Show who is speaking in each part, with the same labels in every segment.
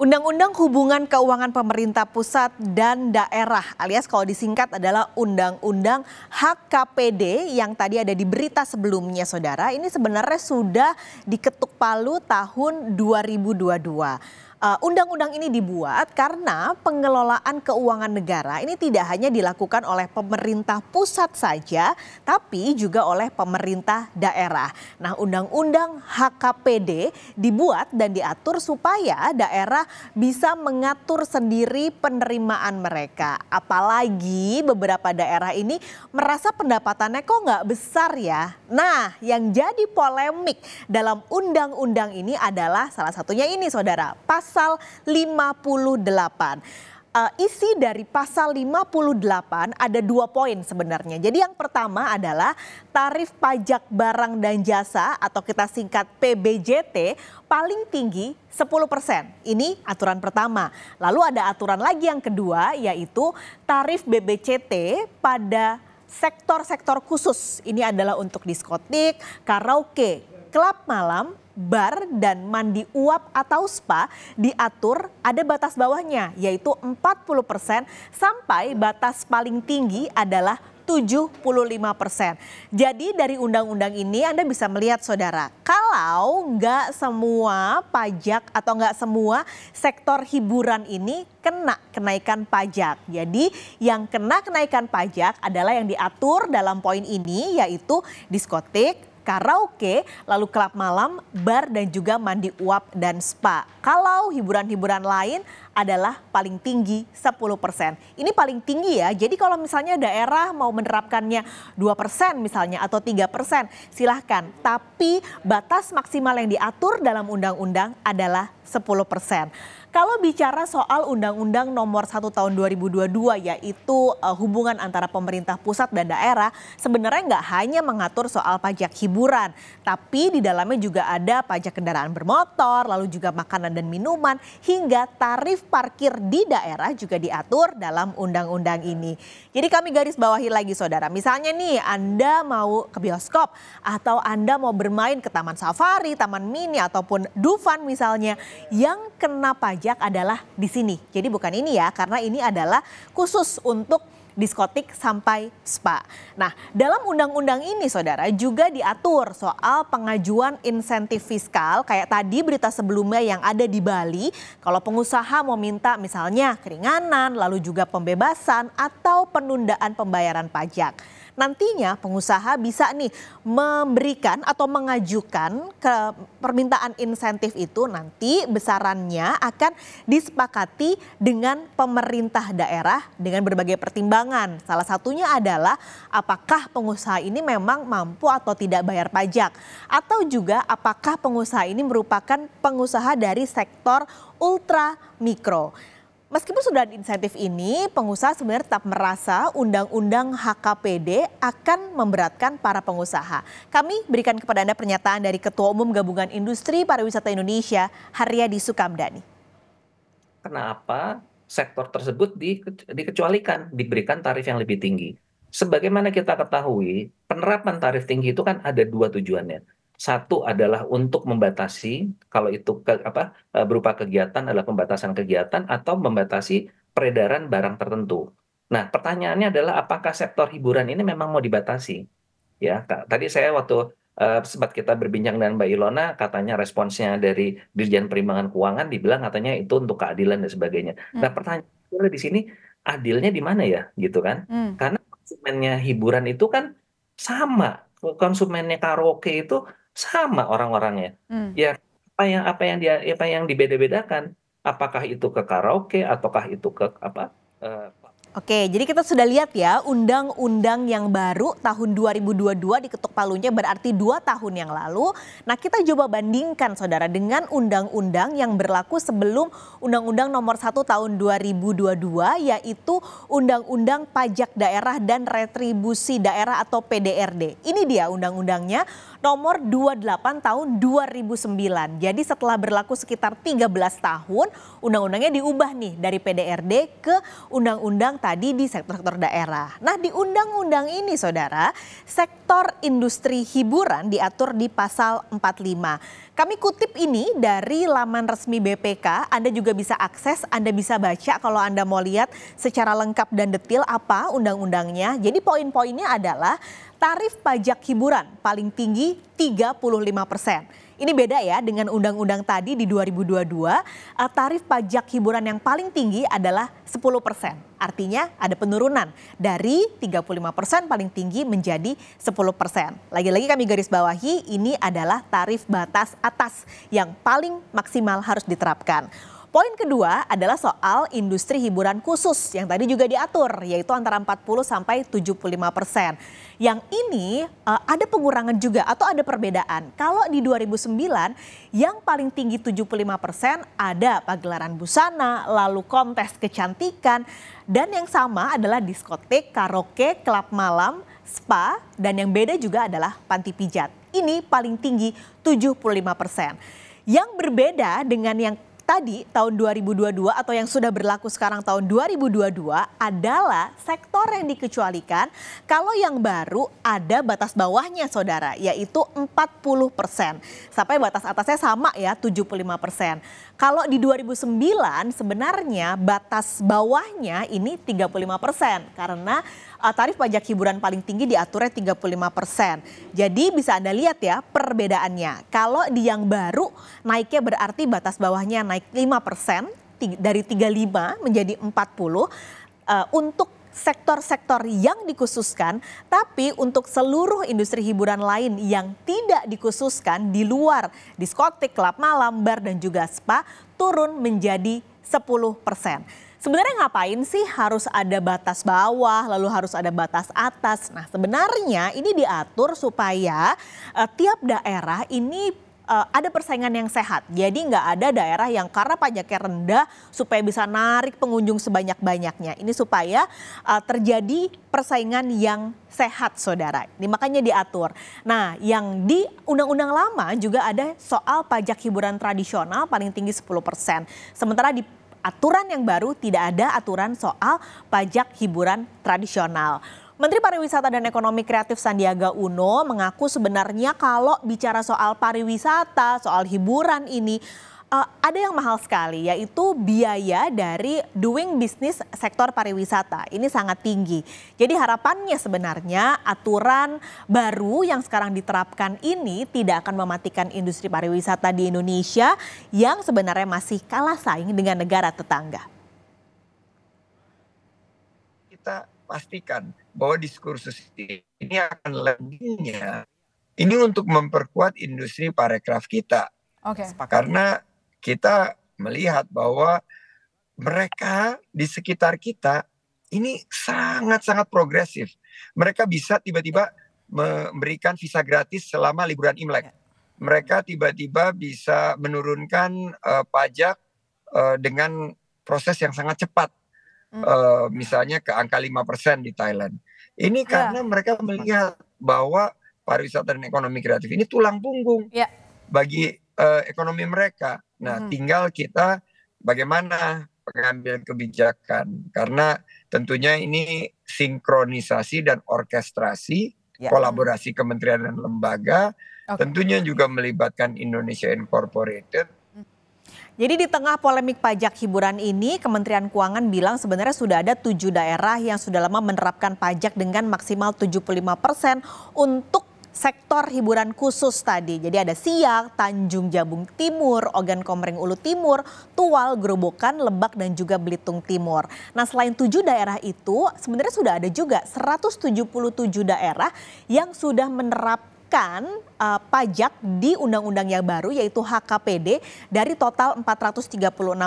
Speaker 1: Undang-Undang Hubungan Keuangan Pemerintah Pusat dan Daerah alias kalau disingkat adalah Undang-Undang HKPD yang tadi ada di berita sebelumnya saudara ini sebenarnya sudah diketuk palu tahun 2022. Eh, undang-undang ini dibuat karena pengelolaan keuangan negara ini tidak hanya dilakukan oleh pemerintah pusat saja, tapi juga oleh pemerintah daerah. Nah, undang-undang HKPD dibuat dan diatur supaya daerah bisa mengatur sendiri penerimaan mereka. Apalagi beberapa daerah ini merasa pendapatannya kok nggak besar ya. Nah, yang jadi polemik dalam undang-undang ini adalah salah satunya ini, saudara, pas pasal 58 uh, eh, isi dari pasal 58 ada dua poin sebenarnya. Jadi yang pertama adalah tarif pajak barang dan jasa atau kita singkat PBJT paling tinggi 10%. Ini aturan pertama. Lalu ada aturan lagi yang kedua yaitu tarif BBCT pada sektor-sektor khusus. Ini adalah untuk diskotik, karaoke, klub malam, bar, dan mandi uap atau spa diatur ada batas bawahnya yaitu 40% sampai batas paling tinggi adalah 75 persen. Jadi dari undang-undang ini Anda bisa melihat saudara, kalau nggak semua pajak atau nggak semua sektor hiburan ini kena kenaikan pajak. Jadi yang kena kenaikan pajak adalah yang diatur dalam poin ini yaitu diskotik, karaoke, lalu klub malam, bar dan juga mandi uap dan spa. Kalau hiburan-hiburan lain adalah paling tinggi 10%. Ini paling tinggi ya. Jadi kalau misalnya daerah mau menerapkannya 2% misalnya atau 3%, silahkan. Tapi batas maksimal yang diatur dalam undang-undang adalah 10%. Kalau bicara soal Undang-Undang Nomor 1 Tahun 2022 yaitu uh, hubungan antara pemerintah pusat dan daerah, sebenarnya nggak hanya mengatur soal pajak hiburan, tapi di dalamnya juga ada pajak kendaraan bermotor, lalu juga makanan dan minuman, hingga tarif parkir di daerah juga diatur dalam undang-undang ini. Jadi kami garis bawahi lagi saudara, misalnya nih Anda mau ke bioskop atau Anda mau bermain ke taman safari, taman mini ataupun Dufan misalnya yang kena pajak pajak adalah di sini. Jadi bukan ini ya, karena ini adalah khusus untuk diskotik sampai spa. Nah, dalam undang-undang ini saudara juga diatur soal pengajuan insentif fiskal kayak tadi berita sebelumnya yang ada di Bali, kalau pengusaha mau minta misalnya keringanan, lalu juga pembebasan atau penundaan pembayaran pajak nantinya pengusaha bisa nih memberikan atau mengajukan ke permintaan insentif itu nanti besarannya akan disepakati dengan pemerintah daerah dengan berbagai pertimbangan. Salah satunya adalah apakah pengusaha ini memang mampu atau tidak bayar pajak atau juga apakah pengusaha ini merupakan pengusaha dari sektor ultra mikro. Meskipun sudah ada insentif ini, pengusaha sebenarnya tetap merasa undang-undang HKPD akan memberatkan para pengusaha. Kami berikan kepada Anda pernyataan dari Ketua Umum Gabungan Industri Pariwisata Indonesia, Haryadi Sukamdani.
Speaker 2: Kenapa sektor tersebut dikecualikan, diberikan tarif yang lebih tinggi? Sebagaimana kita ketahui, penerapan tarif tinggi itu kan ada dua tujuannya satu adalah untuk membatasi kalau itu ke, apa e, berupa kegiatan adalah pembatasan kegiatan atau membatasi peredaran barang tertentu. Nah, pertanyaannya adalah apakah sektor hiburan ini memang mau dibatasi? Ya, tadi saya waktu uh, sempat kita berbincang dengan Mbak Ilona, katanya responsnya dari Dirjen Perimbangan Keuangan dibilang katanya itu untuk keadilan dan sebagainya. Hmm. Nah, pertanyaannya di sini adilnya di mana ya, gitu kan? Hmm. Karena konsumennya hiburan itu kan sama, konsumennya karaoke itu sama orang-orangnya. Hmm. Ya apa yang apa yang dia apa yang dibeda-bedakan? Apakah itu ke karaoke ataukah itu ke apa? Uh,
Speaker 1: Oke, jadi kita sudah lihat ya undang-undang yang baru tahun 2022 diketuk palunya berarti dua tahun yang lalu. Nah kita coba bandingkan saudara dengan undang-undang yang berlaku sebelum undang-undang nomor Satu tahun 2022 yaitu undang-undang pajak daerah dan retribusi daerah atau PDRD. Ini dia undang-undangnya nomor 28 tahun 2009. Jadi setelah berlaku sekitar 13 tahun undang-undangnya diubah nih dari PDRD ke undang-undang tadi di sektor-sektor daerah. Nah di undang-undang ini saudara, sektor industri hiburan diatur di pasal 45. Kami kutip ini dari laman resmi BPK, Anda juga bisa akses, Anda bisa baca kalau Anda mau lihat secara lengkap dan detil apa undang-undangnya. Jadi poin-poinnya adalah tarif pajak hiburan paling tinggi 35 persen ini beda ya dengan undang-undang tadi di 2022, eh, tarif pajak hiburan yang paling tinggi adalah 10 persen. Artinya ada penurunan dari 35 persen paling tinggi menjadi 10 persen. Lagi-lagi kami garis bawahi ini adalah tarif batas atas yang paling maksimal harus diterapkan. Poin kedua adalah soal industri hiburan khusus yang tadi juga diatur yaitu antara 40 sampai 75 persen. Yang ini eh, ada pengurangan juga atau ada perbedaan. Kalau di 2009 yang paling tinggi 75 persen ada pagelaran busana, lalu kontes kecantikan dan yang sama adalah diskotik, karaoke, klub malam, spa, dan yang beda juga adalah panti pijat. Ini paling tinggi 75%. persen. Yang berbeda dengan yang tadi tahun 2022 atau yang sudah berlaku sekarang tahun 2022 adalah sektor yang dikecualikan kalau yang baru ada batas bawahnya saudara yaitu 40 persen sampai batas atasnya sama ya 75 persen. Kalau di 2009 sebenarnya batas bawahnya ini 35 persen karena uh, tarif pajak hiburan paling tinggi diaturnya 35%. persen. Jadi bisa Anda lihat ya perbedaannya. Kalau di yang baru naiknya berarti batas bawahnya naik 5% persen dari 35 menjadi 40 uh, eh, untuk sektor-sektor yang dikhususkan, tapi untuk seluruh industri hiburan lain yang tidak dikhususkan di luar diskotik, klub malam, bar dan juga spa turun menjadi 10 persen. Sebenarnya ngapain sih harus ada batas bawah, lalu harus ada batas atas? Nah, sebenarnya ini diatur supaya uh, tiap daerah ini uh, ada persaingan yang sehat. Jadi nggak ada daerah yang karena pajaknya rendah supaya bisa narik pengunjung sebanyak-banyaknya. Ini supaya uh, terjadi persaingan yang sehat, saudara. Ini makanya diatur. Nah, yang di undang-undang lama juga ada soal pajak hiburan tradisional paling tinggi 10%. Sementara di aturan yang baru, tidak ada aturan soal pajak hiburan tradisional. Menteri Pariwisata dan Ekonomi Kreatif Sandiaga Uno mengaku sebenarnya kalau bicara soal pariwisata, soal hiburan ini uh, ada yang mahal sekali yaitu biaya dari doing bisnis sektor pariwisata. Ini sangat tinggi. Jadi harapannya sebenarnya aturan baru yang sekarang diterapkan ini tidak akan mematikan industri pariwisata di Indonesia yang sebenarnya masih kalah saing dengan negara tetangga.
Speaker 3: Kita pastikan bahwa diskursus ini akan lebihnya ini untuk memperkuat industri parekraf kita. Okay. Karena kita melihat bahwa mereka di sekitar kita ini sangat-sangat progresif. Mereka bisa tiba-tiba memberikan visa gratis selama liburan Imlek. Ya. Mereka tiba-tiba bisa menurunkan uh, pajak uh, dengan proses yang sangat cepat. Uh, misalnya ke angka 5% di Thailand. Ini ya. karena yeah. mereka melihat bahwa pariwisata dan ekonomi kreatif ini tulang punggung yeah. bagi uh, ekonomi mereka. Nah, hmm. tinggal kita bagaimana pengambilan kebijakan karena tentunya ini sinkronisasi dan orkestrasi ya. kolaborasi kementerian dan lembaga okay. tentunya juga melibatkan Indonesia Incorporated hmm.
Speaker 1: jadi di tengah polemik pajak hiburan ini, Kementerian Keuangan bilang sebenarnya sudah ada tujuh daerah yang sudah lama menerapkan pajak dengan maksimal 75 persen untuk sektor hiburan khusus tadi. Jadi ada Siak, Tanjung Jabung Timur, Ogan Komering Ulu Timur, Tual, Gerobokan, Lebak dan juga Belitung Timur. Nah selain tujuh daerah itu sebenarnya sudah ada juga 177 daerah yang sudah menerapkan uh, pajak di undang-undang yang baru yaitu HKPD dari total 436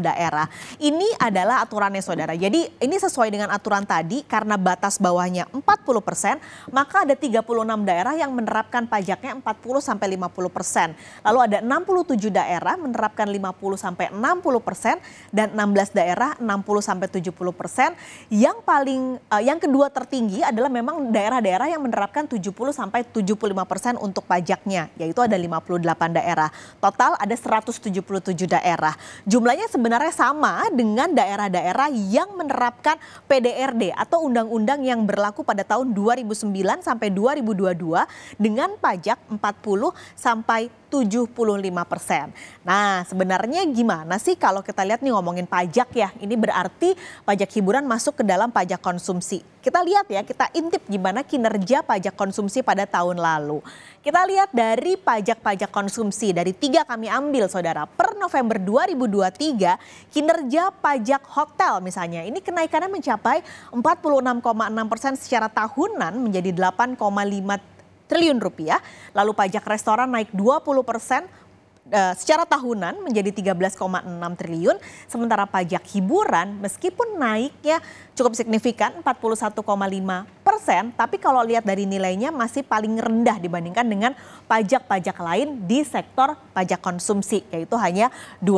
Speaker 1: daerah. Ini adalah aturannya Saudara. Jadi ini sesuai dengan aturan tadi karena batas bawahnya 40%, persen maka ada 36 daerah yang menerapkan pajaknya 40 sampai 50%. persen. Lalu ada 67 daerah menerapkan 50 sampai 60% persen dan 16 daerah 60 sampai 70%. persen Yang paling uh, yang kedua tertinggi adalah memang daerah-daerah yang menerapkan 70 sampai 75% persen untuk pajak pajaknya, yaitu ada 58 daerah. Total ada 177 daerah. Jumlahnya sebenarnya sama dengan daerah-daerah yang menerapkan PDRD atau undang-undang yang berlaku pada tahun 2009 sampai 2022 dengan pajak 40 sampai 75 persen. Nah sebenarnya gimana sih kalau kita lihat nih ngomongin pajak ya, ini berarti pajak hiburan masuk ke dalam pajak konsumsi. Kita lihat ya, kita intip gimana kinerja pajak konsumsi pada tahun lalu. Kita lihat dari pajak-pajak konsumsi, dari tiga kami ambil saudara. Per November 2023, kinerja pajak hotel misalnya, ini kenaikannya mencapai 46,6 persen secara tahunan menjadi 8,5 triliun rupiah. Lalu pajak restoran naik 20 persen eh, secara tahunan menjadi 13,6 triliun, sementara pajak hiburan meskipun naiknya cukup signifikan 41,5 Persen, tapi kalau lihat dari nilainya masih paling rendah dibandingkan dengan pajak-pajak lain di sektor pajak konsumsi yaitu hanya 2%.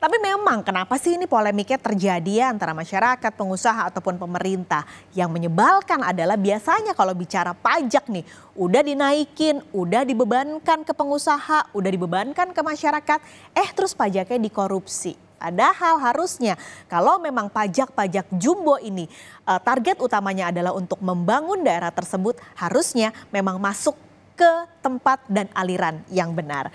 Speaker 1: Tapi memang kenapa sih ini polemiknya terjadi ya antara masyarakat, pengusaha ataupun pemerintah? Yang menyebalkan adalah biasanya kalau bicara pajak nih udah dinaikin, udah dibebankan ke pengusaha, udah dibebankan ke masyarakat, eh terus pajaknya dikorupsi. Padahal harusnya kalau memang pajak-pajak jumbo ini eh, target utamanya adalah untuk membangun daerah tersebut harusnya memang masuk ke tempat dan aliran yang benar.